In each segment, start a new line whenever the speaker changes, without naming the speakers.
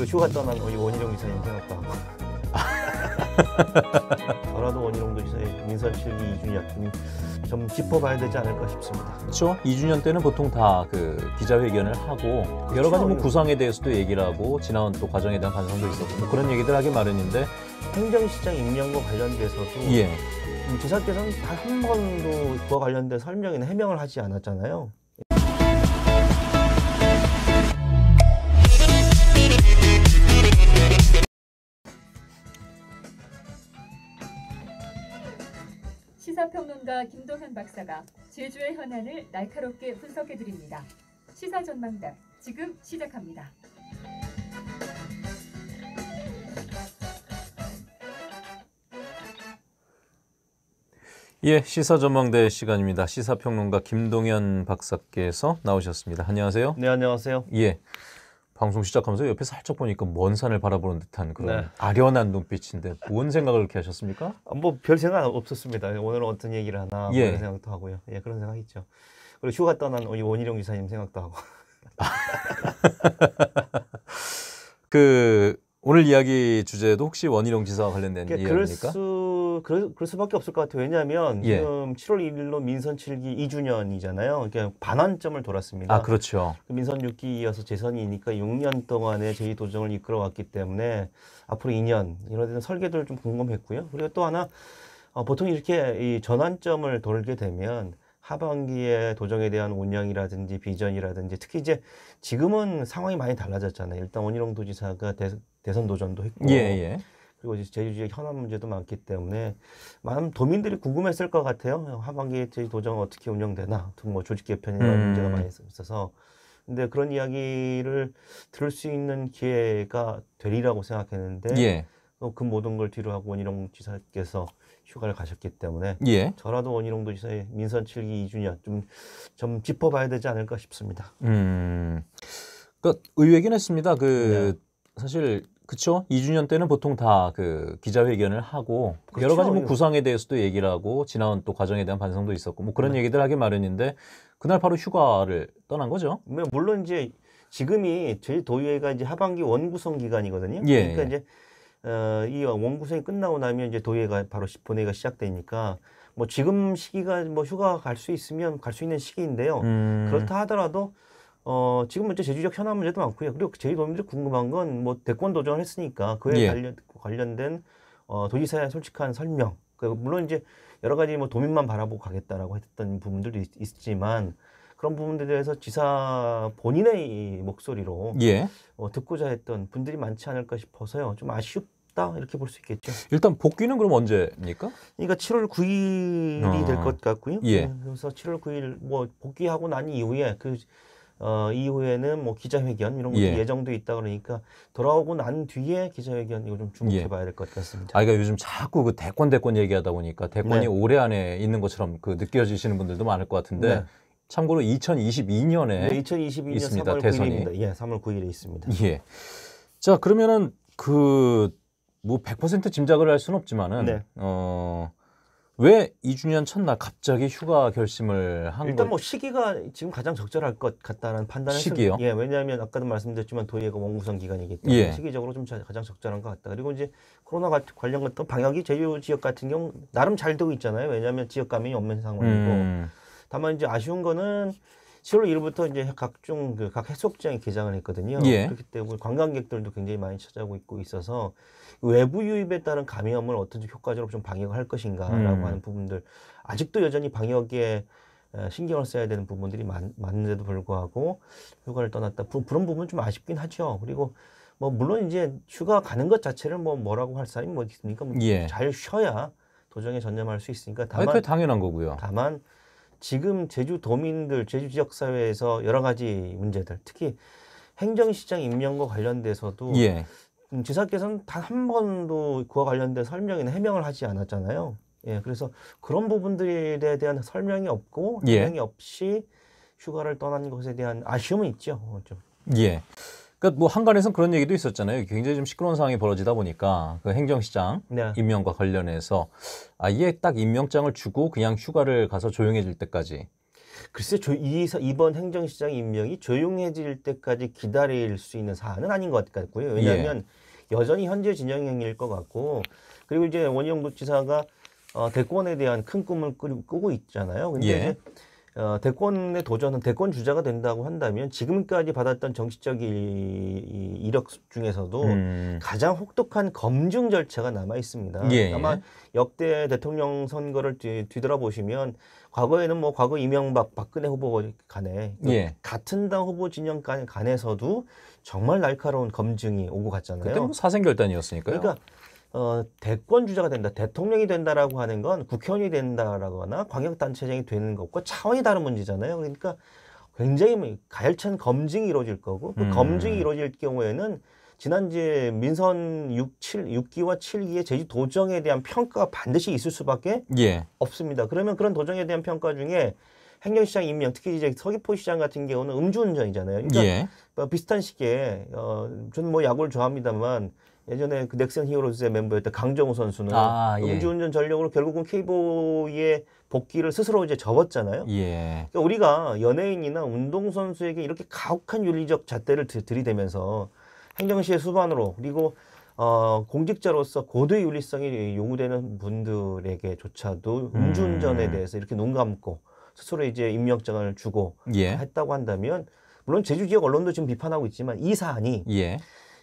그 휴가 떠난 우리 원희룡 기사님 생각나고 전라도 원희룡 기사의 민선 실기 이준혁 좀 짚어봐야 되지 않을까 싶습니다.
그렇죠. 이준현 때는 보통 다 그 기자회견을 하고 그렇 여러 가지 뭐 예. 구상에 대해서도 얘기를 하고 지나온 또 과정에 대한 반성도 있었고 뭐 그런 얘기들 하기 마련인데
행정시장 임명과 관련돼서도 예. 지사께서는 그 단한 번도 그와 관련된 설명이나 해명을 하지 않았잖아요.
김동현 박사가 제주의 현안을 날카롭게 분석해 드립니다. 시사 전망단
지금 시작합니다.
예, 시사 전망대 시간입니다. 시사평론가 김동현 박사께서 나오셨습니다. 안녕하세요. 네, 안녕하세요. 예. 방송 시작하면서 옆에 살짝 보니까 먼 산을 바라보는 듯한 그런 네. 아련한 눈빛인데 뭔 생각을 그렇게 하셨습니까?
아, 뭐별 생각 없었습니다. 오늘은 어떤 얘기를 하나 뭐 예. 그런 생각도 하고요. 예, 그런 생각 있죠. 그리고 휴가 떠난 우리 원희룡 기사님 생각도 하고.
그 오늘 이야기 주제도 혹시 원희룡 지사와 관련된 그러니까 이야기입니까? 그럴
수 그럴, 그럴 수밖에 없을 것 같아요. 왜냐하면 예. 지금 7월 1일로 민선 7기 2주년이잖아요. 그러니까 반환점을 돌았습니다. 아, 그렇죠. 그 민선 6기 이어서 재선이니까 6년 동안의 제2도정을 이끌어왔기 때문에 앞으로 2년 이런 데는 설계도를좀 궁금했고요. 그리고 또 하나 어, 보통 이렇게 이 전환점을 돌게 되면 하반기에 도정에 대한 운영이라든지 비전이라든지 특히 이제 지금은 상황이 많이 달라졌잖아요. 일단 원희룡 도지사가 대, 대선 도전도 했고 예, 예. 그리고 이제 제주지역 현안 문제도 많기 때문에 많은 도민들이 궁금했을 것 같아요. 하반기 제주도정 어떻게 운영되나, 뭐 조직 개편이나 음. 문제가 많이 있어서. 근데 그런 이야기를 들을 수 있는 기회가 되리라고 생각했는데 예. 어, 그 모든 걸 뒤로하고 원희룡 지사께서 휴가를 가셨기 때문에 예. 저라도 원희룡도 지사의 민선 7기 2주년 좀, 좀 짚어봐야 되지 않을까 싶습니다.
음, 그 의외긴 했습니다. 그 네. 사실 그렇죠. 이주년 때는 보통 다 그 기자회견을 하고 그렇죠. 여러 가지 뭐 예. 구상에 대해서도 얘기를 하고 지나온 또 과정에 대한 반성도
있었고 뭐 그런 네. 얘기들 하기 마련인데 그날 바로 휴가를 떠난 거죠. 뭐 물론 이제 지금이 제일 도의회가 이제 하반기 원구성 기간이거든요. 예, 그러니까 예. 이제 어, 이 원구성이 끝나고 나면 이제 도의회가 바로 본회의가 시작되니까 뭐 지금 시기가 뭐 휴가 갈 수 있으면 갈 수 있는 시기인데요. 음. 그렇다 하더라도 어, 지금 문제 제주적 현안 문제도 많고요. 그리고 제일 도민들 궁금한 건 뭐 대권 도전 했으니까 그에 예. 관련 관련된 어, 도지사의 솔직한 설명. 그 물론 이제 여러 가지 뭐 도민만 바라보고 가겠다라고 했던 부분들도 있, 있지만 그런 부분들에 대해서 지사 본인의 목소리로 예. 어, 듣고자 했던 분들이 많지 않을까 싶어서요. 좀 아쉽다 이렇게 볼 수 있겠죠. 일단 복귀는 그럼 언제입니까? 그러니까 7월 9일이 어... 아. 될것 같고요. 예. 네, 그래서 7월 9일 뭐 복귀하고 난 이후에 그 어, 이후에는 뭐 기자회견 이런 것도 예. 정돼 있다 그러니까 돌아오고 난 뒤에 기자회견 이거 좀 주목해 예. 봐야 될 것 같습니다.
아, 그러니까 요즘 자꾸 그 대권 대권 얘기하다 보니까 대권이 네. 올해 안에 있는 것처럼 그 느껴지시는 분들도 많을 것 같은데 네. 참고로 2022년에 네, 2022년 있습니다. 3월 대선이. 9일입니다.
예, 3월 9일에 있습니다.
예. 자, 그러면은 그 뭐 100% 짐작을 할 수는 없지만은 네. 어왜 이주년 첫날 갑자기 휴가 결심을 한 일단 뭐
시기가 지금 가장 적절할 것 같다는 판단을 시기요? 했을, 예, 왜냐하면 아까도 말씀드렸지만 도예가 원구성 기간이기 때문에 예. 시기적으로 좀 가장 적절한 것 같다. 그리고 이제 코로나 관련 같은 방역이 제주 지역 같은 경우 나름 잘 되고 있잖아요. 왜냐하면 지역 감염이 없는 상황이고 음. 다만 이제 아쉬운 거는 1월 1일부터 이제 각종 그각 해수욕장에 개장을 했거든요. 예. 그렇기 때문에 관광객들도 굉장히 많이 찾아오고 있어서 외부 유입에 따른 감염을 어떤게 효과적으로 좀 방역을 할 것인가라고 음. 하는 부분들 아직도 여전히 방역에 신경을 써야 되는 부분들이 많, 많은데도 불구하고 휴가를 떠났다. 부, 그런 부분 좀 아쉽긴 하죠. 그리고 뭐 물론 이제 휴가 가는 것 자체를 뭐 뭐라고 할 사람이 뭐 있습니까? 뭐 예. 잘 쉬어야 도정에 전념할 수 있으니까 다만 아니, 당연한 거고요. 다만 지금 제주 도민들, 제주 지역 사회에서 여러 가지 문제들, 특히 행정시장 임명과 관련돼서도 예. 음, 지사께서는 단 한 번도 그와 관련된 설명이나 해명을 하지 않았잖아요. 예, 그래서 그런 부분들에 대한 설명이 없고 예. 해명이 예. 없이 휴가를 떠난 것에 대한 아쉬움은 있죠. 어, 좀.
예. 그러니까 뭐 한간에서는 그런 얘기도 있었잖아요. 굉장히 좀 시끄러운 상황이 벌어지다 보니까 그 행정시장 네. 임명과 관련해서 아예 딱 임명장을 주고 그냥 휴가를 가서
조용해질 때까지 글쎄 저, 이, 이번 행정시장 임명이 조용해질 때까지 기다릴 수 있는 사안은 아닌 것 같고요. 예. 왜냐하면 예. 여전히 현재 진영형일것 같고 그리고 이제 원희룡 지사가 어, 대권에 대한 큰 꿈을 꾸, 꾸고 있잖아요. 근데 예. 어, 대권에 도전한 대권 주자가 된다고 한다면 지금까지 받았던 정치적 이, 이력 중에서도 음. 가장 혹독한 검증 절차가 남아 있습니다. 예. 아마 역대 대통령 선거를 뒤, 뒤돌아보시면 과거에는 뭐 과거 이명박 박근혜 후보 간에 그 예. 같은 당 후보 진영 간, 간에서도 정말 날카로운 검증이 오고 갔잖아요. 그때 뭐 사생결단이었으니까요. 그러니까 어, 대권 주자가 된다, 대통령이 된다라고 하는 건 국회의원이 된다라거나 광역단체장이 되는 것과 차원이 다른 문제잖아요. 그러니까 굉장히 뭐 가열찬 검증이 이루어질 거고 그 음. 검증이 이루어질 경우에는 지난주에 민선 6, 7, 6기와 7기의 제주 도정에 대한 평가가 반드시 있을 수밖에 예. 없습니다. 그러면 그런 도정에 대한 평가 중에 행정시장 임명, 특히 이제 서귀포시장 같은 경우는 음주운전이잖아요. 그러니까 예. 뭐 비슷한 시기에 어, 저는 뭐 야구를 좋아합니다만 예전에 그 넥센 히어로즈의 멤버였던 강정호 선수는 아, 예. 음주운전 전력으로 결국은 케이보의 복귀를 스스로 이제 접었잖아요. 예. 그러니까 우리가 연예인이나 운동선수에게 이렇게 가혹한 윤리적 잣대를 들이대면서 행정시의 수반으로 그리고 어, 공직자로서 고도의 윤리성이 요구되는 분들에게조차도 음. 음주운전에 음. 대해서 이렇게 눈 감고 스스로 이제 임명장을 주고 예. 했다고 한다면 물론 제주 지역 언론도 지금 비판하고 있지만 이 사안이 예.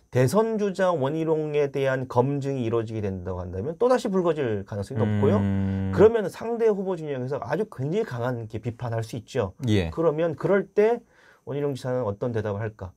대선 주자 원희룡에 대한 검증이 이루어지게 된다고 한다면 또다시 불거질 가능성이 높고요. 음... 그러면 상대 후보 진영에서 아주 굉장히 강한 게 비판할 수 있죠. 예. 그러면 그럴 때 원희룡 지사는 어떤 대답을 할까?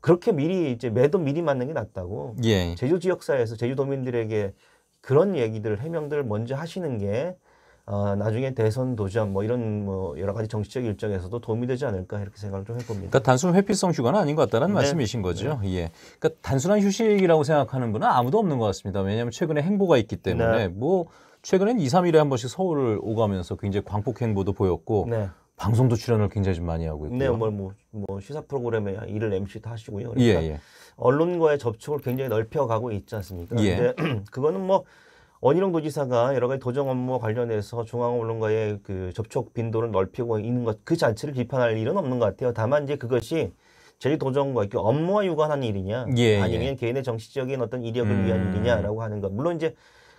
그렇게 미리 이제 매도 미리 맞는 게 낫다고 예. 제주 지역사에서 제주도민들에게 그런 얘기들 해명들을 먼저 하시는 게 어, 나중에 대선 도전 뭐 이런 뭐 여러 가지 정치적 일정에서도 도움이 되지 않을까 이렇게 생각을 좀 해봅니다. 그러니까
단순 회피성 휴가는 아닌 것 같다는 네. 말씀이신 거죠. 네. 예.
그러니까 단순한
휴식이라고
생각하는 분은
아무도 없는 것
같습니다. 왜냐하면
최근에 행보가 있기 때문에 네. 뭐 최근엔 2, 3일에 한 번씩 서울을 오가면서 굉장히 광폭 행보도 보였고 네. 방송도 출연을 굉장히 좀 많이 하고 있고 네, 뭐,
뭐, 뭐 시사 프로그램에 일을 MC 다 하시고요. 예, 그러니까 예, 예. 언론과의 접촉을 굉장히 넓혀가고 있지 않습니까? 예. 근데 그거는 뭐 원희룡 도지사가 여러 가지 도정 업무와 관련해서 중앙 언론과의 그 접촉 빈도를 넓히고 있는 것 그 자체를 비판할 일은 없는 것 같아요. 다만 이제 그것이 제일 도정과 그 업무와 유관한 일이냐 예, 예. 아니면 예. 개인의 정치적인 어떤 이력을 음. 위한 일이냐라고 하는 것. 물론 이제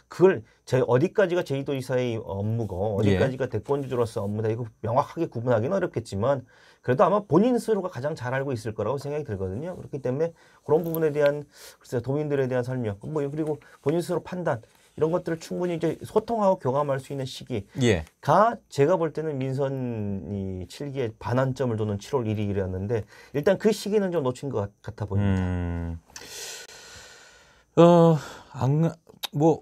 그걸 제 어디까지가 제이도지사의 업무고 어디까지가 예. 대권주주로서 업무다 이거 명확하게 구분하기는 어렵겠지만 그래도 아마 본인 스스로가 가장 잘 알고 있을 거라고 생각이 들거든요. 그렇기 때문에 그런 부분에 대한 글쎄 도민들에 대한 설명 뭐 그리고 본인 스스로 판단 이런 것들을 충분히 이제 소통하고 교감할 수 있는 시기가 예. 제가 볼 때는 민선이 7기에 반환점을 두는 7월 1일이었는데 일단 그 시기는 좀 놓친 것
같, 아 보입니다. 음. 어, 안, 뭐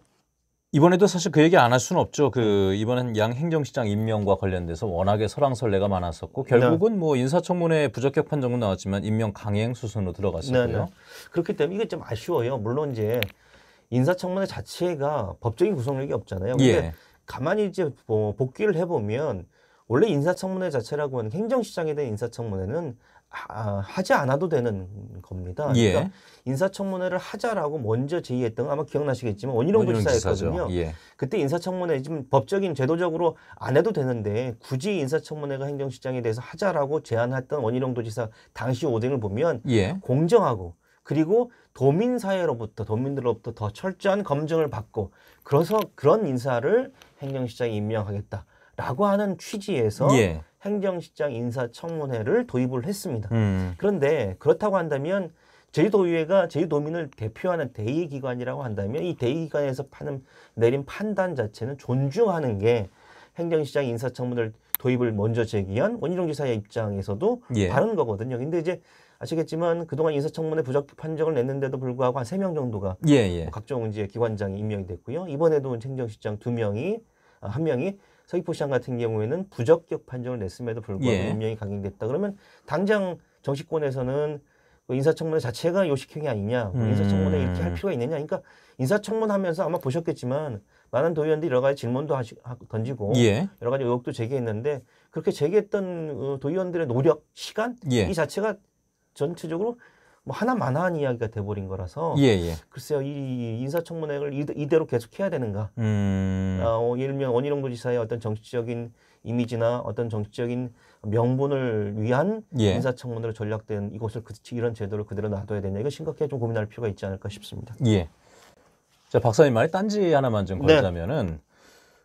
이번에도 사실 그 얘기 안 할 수는 없죠. 그 이번엔 양 행정시장 임명과 관련돼서 워낙에 설왕설래가 많았었고 결국은 네. 뭐 인사청문회 부적격 판정은 나왔지만 임명 강행
수순으로 들어갔었고요. 네, 네. 그렇기 때문에 이게 좀 아쉬워요. 물론 이제 인사청문회 자체가 법적인 구속력이 없잖아요. 근데 예. 가만히 이제 뭐 복귀를 해보면 원래 인사청문회 자체라고 하는 행정시장에 대한 인사청문회는 아, 하지 않아도 되는 겁니다. 예. 그러니까 인사청문회를 하자라고 먼저 제의했던 거 아마 기억나시겠지만 원희룡 지사였거든요 예. 그때 인사청문회 지금 법적인 제도적으로 안 해도 되는데 굳이 인사청문회가 행정시장에 대해서 하자라고 제안했던 원희룡 도지사 당시 오뎅을 보면 예. 공정하고 그리고 도민 사회로부터 도민들로부터 더 철저한 검증을 받고 그래서 그런 인사를 행정시장에 임명하겠다라고 하는 취지에서 예. 행정시장 인사청문회를 도입을 했습니다. 음. 그런데 그렇다고 한다면 제주도의회가 제주도민을 대표하는 대의기관이라고 한다면 이 대의기관에서 파는 내린 판단 자체는 존중하는 게 행정시장 인사청문회를 도입을 먼저 제기한 원희룡 지사의 입장에서도 예. 다른 거거든요. 근데 이제 아시겠지만 그동안 인사청문회 부적 판정을 냈는데도 불구하고 한3명 정도가 예, 예. 각종 이제 기관장이 임명이 됐고요. 이번에도 행정시장 2명이한 아, 명이 서귀포시장 같은 경우에는 부적격 판정을 냈음에도 불구하고 예. 임명이 강행됐다. 그러면 당장 정치권에서는 그 인사청문회 자체가 요식행위 아니냐, 그 음. 인사청문회 이렇게 할 필요가 있느냐. 그러니까 인사청문하면서 아마 보셨겠지만 많은 도의원들이 여러 가지 질문도 하시, 던지고 예. 여러 가지 의혹도 제기했는데 그렇게 제기했던 어, 도의원들의 노력, 시간 예. 이 자체가 전체적으로 뭐 하나만한 이야기가 돼버린 거라서 예예. 예. 글쎄요 이 인사청문회를 이대로 계속 해야 되는가?
음... 아,
어, 예를 들면 원희룡 도지사의 어떤 정치적인 이미지나 어떤 정치적인 명분을 위한 예. 인사청문회로 전략된 이곳을 그, 이런 제도를 그대로 놔둬야 되냐 이거 심각하게 좀 고민할 필요가 있지 않을까 싶습니다.
예. 자, 박사님 말에 딴지 하나만 좀 네. 걸자면은 네.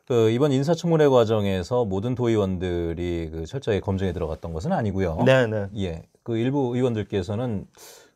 그 이번 인사청문회 과정에서 모든 도의원들이 그 철저히 검증에 들어갔던 것은 아니고요. 네, 네. 예. 그 일부 의원들께서는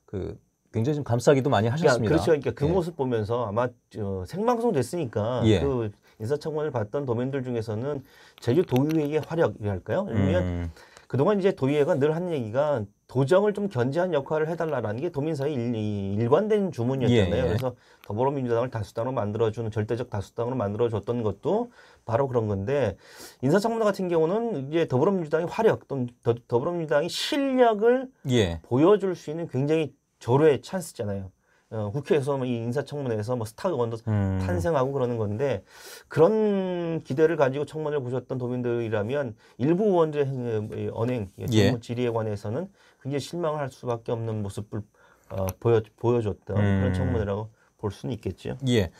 그 굉장히 좀 감싸기도 많이 그러니까 하셨습니다. 그렇죠 그러니까 그 예. 모습
보면서 아마 저 생방송 됐으니까 예. 그 인사청문회를 봤던 도민들 중에서는 제주 도의회의 활약이랄까요? 아니면 음. 그동안 이제 도의회가 늘 한 얘기가 도정을 좀 견제한 역할을 해달라라는 게 도민사의 일, 관된 주문이었잖아요. 예, 예. 그래서 더불어민주당을 다수당으로 만들어주는 절대적 다수당으로 만들어줬던 것도 바로 그런 건데 인사청문회 같은 경우는 이제 더불어민주당의 화력 또는 더, 더불어민주당의 실력을 예. 보여줄 수 있는 굉장히 조례의 찬스잖아요. 어, 국회에서 뭐이 인사청문회에서 뭐 스타 의원도 음. 탄생하고 그러는 건데 그런 기대를 가지고 청문회를 보셨던 도민들이라면 일부 의원들의 행위, 언행, 예. 정무 질의에 관해서는 굉장히 실망을 할 수밖에 없는 모습을 어, 보여, 보여줬던 음. 그런 청문회라고 볼 수는 있겠죠. 예.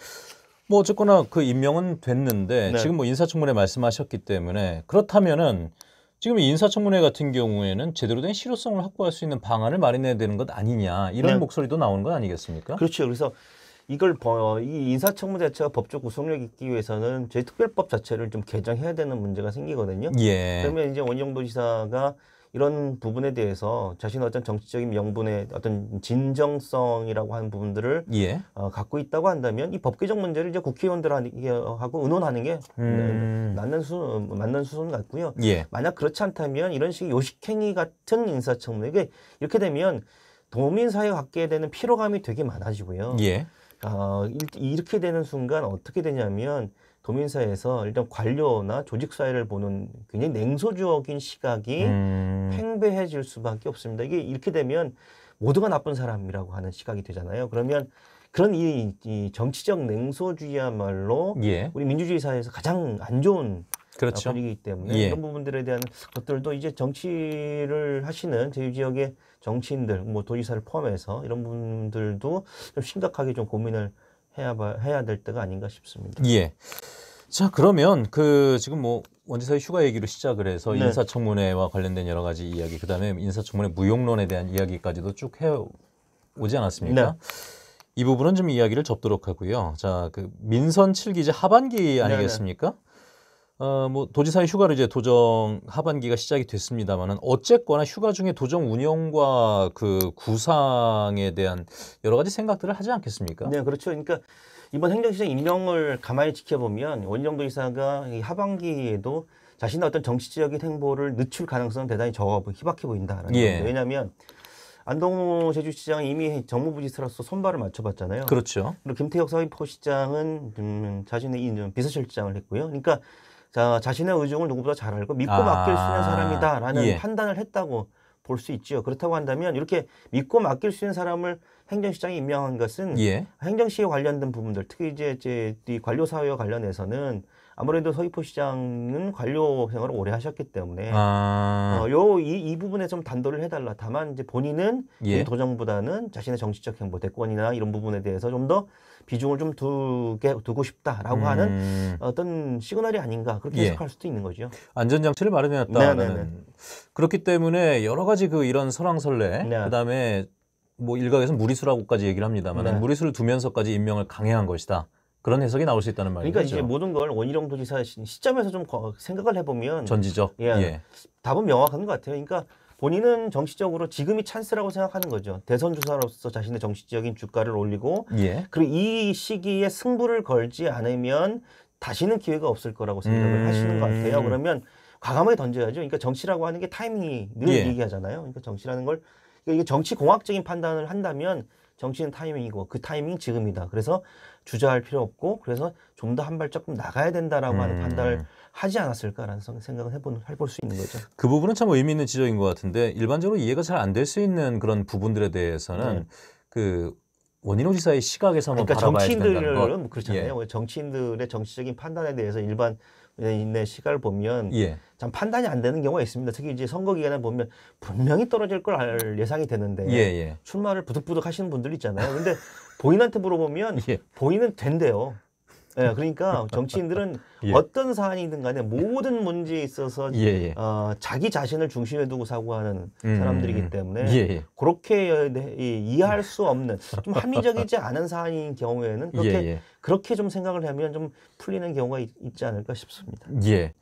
뭐 어쨌거나 그 임명은 됐는데 네. 지금 뭐 인사청문회 말씀하셨기 때문에 그렇다면은 지금 인사청문회 같은 경우에는 제대로 된 실효성을 확보할 수 있는 방안을 마련해야 되는 것
아니냐 이런 네. 목소리도 나오는 거 아니겠습니까? 그렇죠. 그래서 이걸 어, 이 인사청문 자체가 법적 구속력 있기 위해서는 저희 특별법 자체를 좀 개정해야 되는 문제가 생기거든요. 예. 그러면 이제 원영도 지사가 이런 부분에 대해서 자신의 어떤 정치적인 명분의 어떤 진정성이라고 하는 부분들을 예. 어, 갖고 있다고 한다면 이 법개정 문제를 이제 국회의원들하고 의논하는 게 음. 맞는 수 맞는 수순 같고요. 예. 만약 그렇지 않다면 이런 식의 요식행위 같은 인사청문회 이게 이렇게 되면 도민 사회 갖게 되는 피로감이 되게 많아지고요. 예. 어, 이렇게 되는 순간 어떻게 되냐면 도민사회에서 일단 관료나 조직 사회를 보는 굉장히 냉소적인 시각이 음. 팽배해질 수밖에 없습니다. 이게 이렇게 되면 모두가 나쁜 사람이라고 하는 시각이 되잖아요. 그러면 그런 이, 이 정치적 냉소주의야말로 예. 우리 민주주의 사회에서 가장 안 좋은 그렇죠. 분위기 때문에 예. 이런 부분들에 대한 것들도 이제 정치를 하시는 제주 지역의 정치인들, 뭐 도지사를 포함해서 이런 분들도 좀 심각하게 좀 고민을 해야 해야 될 때가 아닌가 싶습니다. 예.
자 그러면 그 지금 뭐 원지사의 휴가 얘기로 시작을 해서 네. 인사청문회와 관련된 여러 가지 이야기, 그다음에 인사청문회 무용론에 대한 이야기까지도 쭉해 오지 않았습니까? 네. 이 부분은 좀 이야기를 접도록 하고요. 자, 그 민선 7기제 하반기 네, 네. 아니겠습니까? 네, 어뭐 도지사의 휴가를 이제 도정 하반기가 시작이 됐습니다만은 어쨌거나 휴가 중에 도정 운영과 그
구상에 대한 여러 가지 생각들을 하지 않겠습니까? 네, 그렇죠. 그러니까 이번 행정시장 임명을 가만히 지켜보면 원정 도지사가 이 하반기에도 자신의 어떤 정치적인 행보를 늦출 가능성은 대단히 적어 희박해 보인다라는 예. 거예요. 왜냐하면 안동호 제주시장 이미 정무부 지사로서 손발을 맞춰봤잖아요. 그렇죠. 그리고 김태혁 서귀포시장은 음, 자신의 이 비서실장을 했고요. 그러니까 자, 자신의 의중을 누구보다 잘 알고 믿고 아, 맡길 수 있는 사람이다라는 예. 판단을 했다고 볼 수있죠 그렇다고 한다면 이렇게 믿고 맡길 수 있는 사람을 행정시장이 임명한 것은 예. 행정시에 관련된 부분들, 특히 이제, 이제 이 관료 사회와 관련해서는 아무래도 서귀포 시장은 관료 생활을 오래 하셨기 때문에
아... 어,
요이 이 부분에 좀 단도를 해달라. 다만 이제 본인은 예. 도정보다는 자신의 정치적 행보, 대권이나 이런 부분에 대해서 좀더 비중을 좀 두게 두고 싶다라고 음. 하는 어떤 시그널이 아닌가 그렇게 예. 해석할 예. 수도 있는 거죠. 안전장치를
마련해놨다 네, 네, 네. 그렇기 때문에 여러 가지 그 이런 설왕설래 네. 그다음에 뭐 일각에서 무리수라고까지 얘기를 합니다만 네. 무리수를 두면서까지 임명을 강행한 것이다. 그런 해석이 나올 수 있다는 말이죠. 그러니까 이제
모든 걸 원희룡 도지사 시점에서 좀 생각을 해보면 전지적. 예, 예. 답은 명확한 것 같아요. 그러니까 본인은 정치적으로 지금이 찬스라고 생각하는 거죠. 대선 주사로서 자신의 정치적인 주가를 올리고 예. 그리고 이 시기에 승부를 걸지 않으면 다시는 기회가 없을 거라고 생각을 음... 하시는 것 같아요. 그러면 과감하게 던져야죠. 그러니까 정치라고 하는 게 타이밍이 늘 예. 얘기하잖아요. 그러니까 정치라는 걸 그러니까 이게 정치 공학적인 판단을 한다면 정치는 타이밍이고 그 타이밍 지금이다. 그래서 주저할 필요 없고 그래서 좀 더 한 발 조금 나가야 된다라고 음... 하는 판단을 하지 않았을까라는 생각을 해본, 해볼 수 있는 거죠.
그 부분은 참 의미 있는 지적인 것 같은데 일반적으로 이해가 잘 안 될 수 있는 그런 부분들에 대해서는 네. 그 원희룡 지사의 시각에서 한번 그러니까 바라봐야 정치인들은 그렇잖아요.
예. 정치인들의 정치적인 판단에 대해서 일반 인의 시각을 보면 예. 참 판단이 안 되는 경우가 있습니다. 특히 이제 선거 기간에 보면 분명히 떨어질 걸 알 예상이 되는데 예예. 예. 출마를 부득부득 하시는 분들 있잖아요. 근데 본인한테 물어보면 예. 본인은 된대요. 네, 그러니까 정치인들은 예. 어떤 사안이든 간에 모든 문제에 있어서 예예. 예. 어, 자기 자신을 중심에 두고 사고하는 음. 사람들이기 때문에 예예. 예. 그렇게 네, 이해할 수 없는 좀 합리적이지 않은 사안인 경우에는 그렇게 예예. 그렇게 좀 생각을 하면 좀 풀리는 경우가 있, 지 않을까 싶습니다.
예.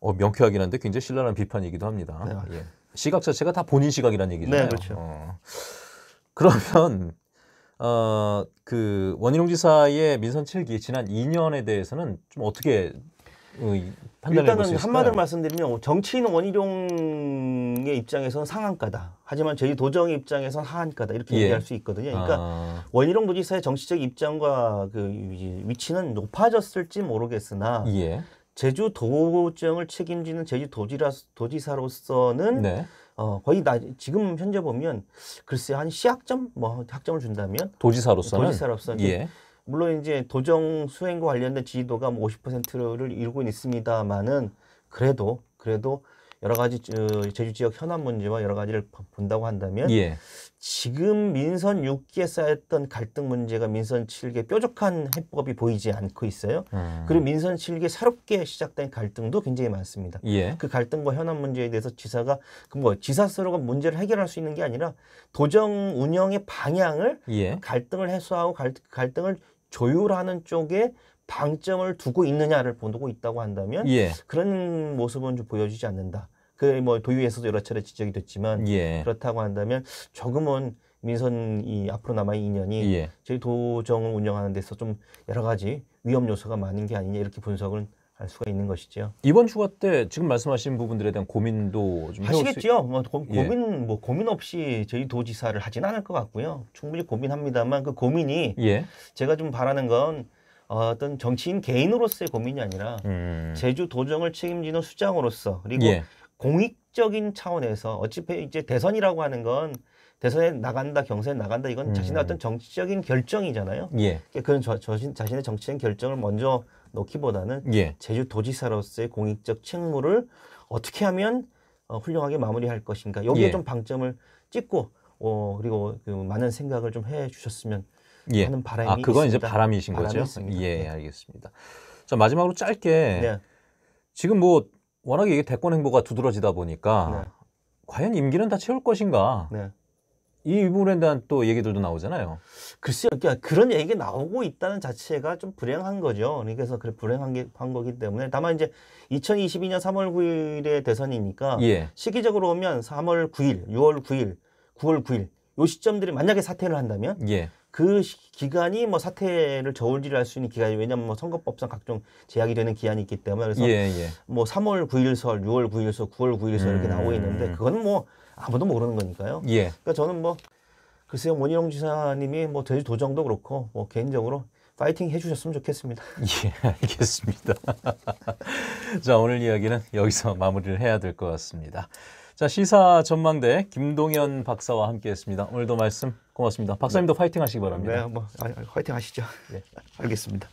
어, 명쾌하긴 한데 굉장히 신랄한 비판이기도 합니다. 네. 예. 시각 자체가 다 본인 시각이라는 얘기잖아요. 네, 그렇죠. 어. 그러면 어, 그 원희룡 지사의 민선 7기 지난 2년에 대해서는 좀 어떻게 어, 일단은 한마디로
말씀드리면 정치인 원희룡의 입장에서는 상한가다. 하지만 저희 도정의 입장에서는 하한가다 이렇게 예. 얘기할 수 있거든요. 그러니까 아. 원희룡 도지사의 정치적 입장과 그 위치는 높아졌을지 모르겠으나 예. 제주도정을 책임지는 제주도지라 도지사로서는 네. 어, 거의 나 지금 현재 보면 글쎄 한 시학점 뭐 학점을 준다면 도지사로서는 도지사로서는 예. 물론 이제 도정 수행과 관련된 지지도가 뭐 50%를 이루고 있습니다만은 그래도 그래도 여러 가지 제주 지역 현안 문제와 여러 가지를 본다고 한다면 예. 지금 민선 6기에 쌓였던 갈등 문제가 민선 7기 에 뾰족한 해법이 보이지 않고 있어요. 음. 그리고 민선 7기 에 새롭게 시작된 갈등도 굉장히 많습니다. 예. 그 갈등과 현안 문제에 대해서 지사가 그 뭐 지사 스스로가 문제를 해결할 수 있는 게 아니라 도정 운영의 방향을 예. 갈등을 해소하고 갈, 등을 조율하는 쪽에 방점을 두고 있느냐를 보고 있다고 한다면 예. 그런 모습은 좀 보여지지 않는다. 그뭐 도의회에서도 여러 차례 지적이 됐지만 예. 그렇다고 한다면 조금은 민선이 앞으로 남아 있는 2년이 예. 저희 도정을 운영하는 데서 좀 여러 가지 위험 요소가 많은 게 아니냐 이렇게 분석을 할 수가 있는 것이죠.
이번 휴가 때 지금 말씀하신
부분들에 대한 고민도 좀하시겠죠 수... 뭐 고, 예. 민뭐 고민 없이 저희 도지사를 하진 않을 것 같고요. 충분히 고민합니다만 그 고민이 예. 제가 좀 바라는 건 어, 어떤 정치인 개인으로서의 고민이 아니라 음. 제주 도정을 책임지는 수장으로서 그리고 예. 공익적인 차원에서 어차피 이제 대선이라고 하는 건 대선에 나간다, 경선에 나간다 이건 음. 자신의 어떤 정치적인 결정이잖아요. 예. 그러런 그러니까 저, 자신, 자신의 정치적인 결정을 먼저 놓기보다는 예. 제주도지사로서의 공익적 책무를 어떻게 하면 어, 훌륭하게 마무리할 것인가 여기에 예. 좀 방점을 찍고 어, 그리고 그 많은 생각을 좀 해주셨으면 예. 하는 바람이 아 그건 있습니다. 이제 바람이신 바람이 거죠. 있습니다.
예, 네. 알겠습니다. 자 마지막으로 짧게 네. 지금 뭐 워낙에 이게 대권 행보가 두드러지다 보니까 네. 과연 임기는 다 채울 것인가 네. 이
부분에 대한 또 얘기들도 나오잖아요. 글쎄요, 그러니까 그런 얘기 가 나오고 있다는 자체가 좀 불행한 거죠. 그러니까 그래서 그 불행한 게, 한 거기 때문에 다만 이제 2022년 3월 9일에 대선이니까 예. 시기적으로 보면 3월 9일, 6월 9일, 9월 9일 요 시점들이 만약에 사퇴를 한다면 예. 그 기간이 뭐 사태를 저울질할수 있는 기간이 왜냐하면 뭐 선거법상 각종 제약이 되는 기한이 있기 때문에 그래서 예, 예. 뭐 3월 9일설, 6월 9일설, 9월 9일설 이렇게 나오고 있는데 음. 그건 뭐 아무도 모르는 거니까요. 예. 그러니까 저는 뭐 글쎄요 원희룡 지사님이 뭐 돼지 도 정도 그렇고 뭐 개인적으로 파이팅 해주셨으면 좋겠습니다.
예, 알겠습니다. 자 오늘 이야기는 여기서 마무리를 해야 될 것 같습니다. 자 시사 전망대 김동현 박사와 함께했습니다. 오늘도 말씀 고맙습니다. 박사님도 네. 파이팅 하시기 바랍니다. 네, 뭐아 파이팅 하시죠. 네.
알겠습니다.